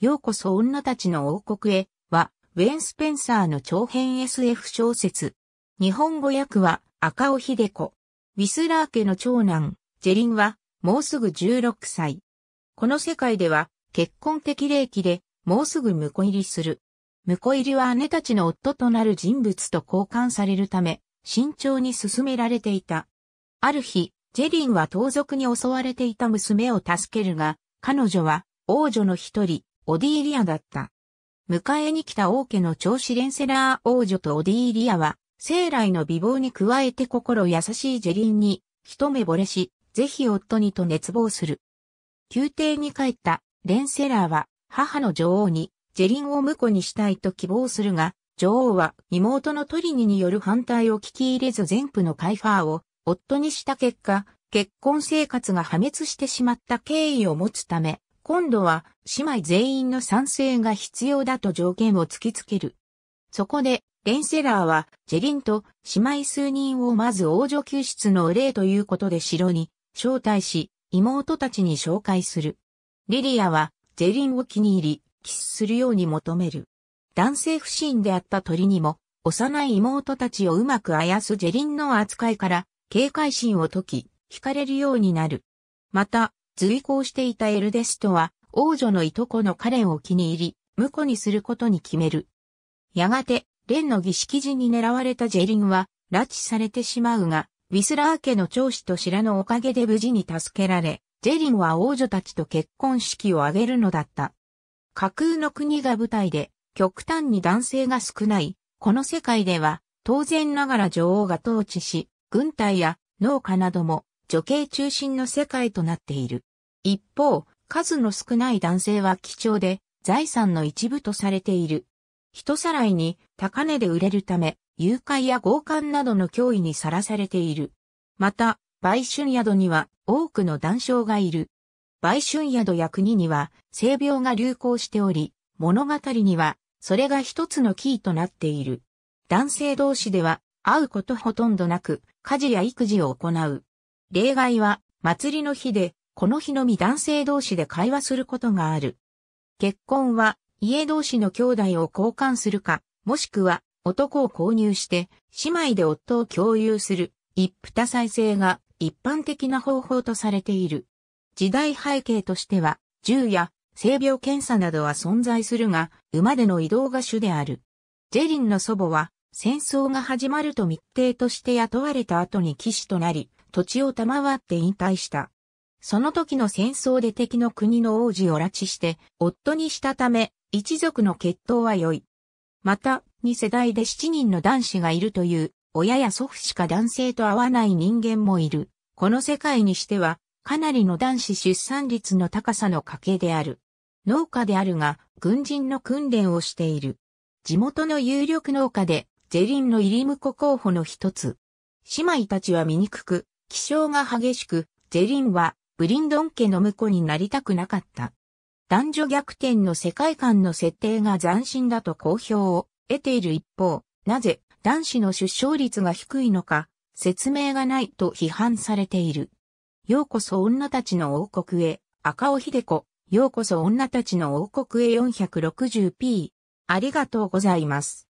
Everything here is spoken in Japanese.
ようこそ女たちの王国へは、ウェン・スペンサーの長編 SF 小説。日本語訳は赤尾秀子。ウィスラー家の長男、ジェリンは、もうすぐ16歳。この世界では、結婚的齢期で、もうすぐ婿入りする。婿入りは姉たちの夫となる人物と交換されるため、慎重に進められていた。ある日、ジェリンは盗賊に襲われていた娘を助けるが、彼女は王女の一人、オディーリアだった。迎えに来た王家の長子レンセラー王女とオディーリアは、生来の美貌に加えて心優しいジェリンに、一目惚れし、ぜひ夫にと熱望する。宮廷に帰ったレンセラーは、母の女王に、ジェリンを婿にしたいと希望するが、女王は妹のトリニによる反対を聞き入れず全部のカイファーを夫にした結果、結婚生活が破滅してしまった経緯を持つため、今度は姉妹全員の賛成が必要だと条件を突きつける。そこで、レンセラーは、ジェリンと姉妹数人をまず王女救出の礼ということで城に招待し、妹たちに紹介する。リリアは、ジェリンを気に入り、キスするように求める。男性不信であった鳥にも、幼い妹たちをうまくあやすジェリンの扱いから、警戒心を解き、惹かれるようになる。また、随行していたエルデストは、王女のいとこの彼を気に入り、婿にすることに決める。やがて、レンの儀式時に狙われたジェリンは、拉致されてしまうが、ウィスラー家の長子と知らのおかげで無事に助けられ、ジェリンは王女たちと結婚式を挙げるのだった。架空の国が舞台で、極端に男性が少ない、この世界では、当然ながら女王が統治し、軍隊や農家なども女系中心の世界となっている。一方、数の少ない男性は貴重で、財産の一部とされている。人さらいに、高値で売れるため、誘拐や強姦などの脅威にさらされている。また、売春宿には多くの男性がいる。売春宿や国には性病が流行しており、物語にはそれが一つのキーとなっている。男性同士では会うことほとんどなく、家事や育児を行う。例外は祭りの日でこの日のみ男性同士で会話することがある。結婚は、家同士の兄弟を交換するか、もしくは、男を購入して、姉妹で夫を共有する、一夫多妻制が一般的な方法とされている。時代背景としては、銃や性病検査などは存在するが、馬での移動が主である。ジェリンの祖母は、戦争が始まると密偵として雇われた後に騎士となり、土地を賜って引退した。その時の戦争で敵の国の王子を拉致して夫にしたため、一族の血統は良い。また、二世代で七人の男子がいるという、親や祖父しか男性と会わない人間もいる。この世界にしては、かなりの男子出産率の高さの家系である。農家であるが、軍人の訓練をしている。地元の有力農家で、ゼリンのイリムコ候補の一つ。姉妹たちは醜く、気性が激しく、ゼリンはブリンドン家の婿になりたくなかった。男女逆転の世界観の設定が斬新だと好評を得ている一方、なぜ男子の出生率が低いのか、説明がないと批判されている。ようこそ女たちの王国へ、赤尾秀子、ようこそ女たちの王国へ 460p。ありがとうございます。